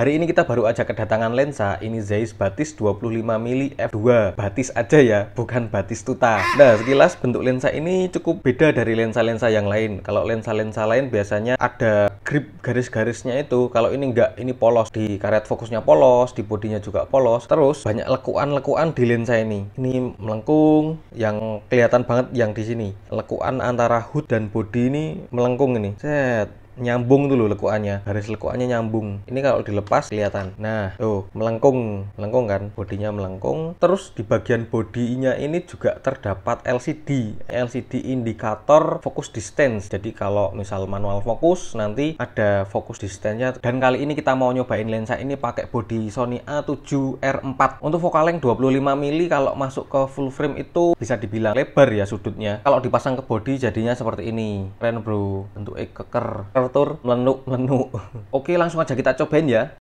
Hari ini kita baru aja kedatangan lensa, ini Zeiss Batis 25mm f2. Batis aja ya, bukan Batis Tuta. Nah, sekilas bentuk lensa ini cukup beda dari lensa-lensa yang lain. Kalau lensa-lensa lain biasanya ada grip garis-garisnya itu, kalau ini enggak, ini polos. Di karet fokusnya polos, di bodinya juga polos. Terus banyak lekuan-lekuan di lensa ini. Ini melengkung, yang kelihatan banget yang di sini. Lekuan antara hood dan bodi ini melengkung ini. Set, nyambung dulu lekukannya lekuannya garis lekuannya nyambung ini kalau dilepas kelihatan nah tuh melengkung melengkung kan bodinya melengkung terus di bagian bodinya ini juga terdapat LCD LCD indikator fokus distance jadi kalau misal manual fokus nanti ada fokus distance-nya dan kali ini kita mau nyobain lensa ini pakai body Sony A7R4 untuk focal length 25 mm kalau masuk ke full frame itu bisa dibilang lebar ya sudutnya kalau dipasang ke body jadinya seperti ini keren bro untuk keker Arthur melenuk melenuk Oke, langsung aja kita cobain ya.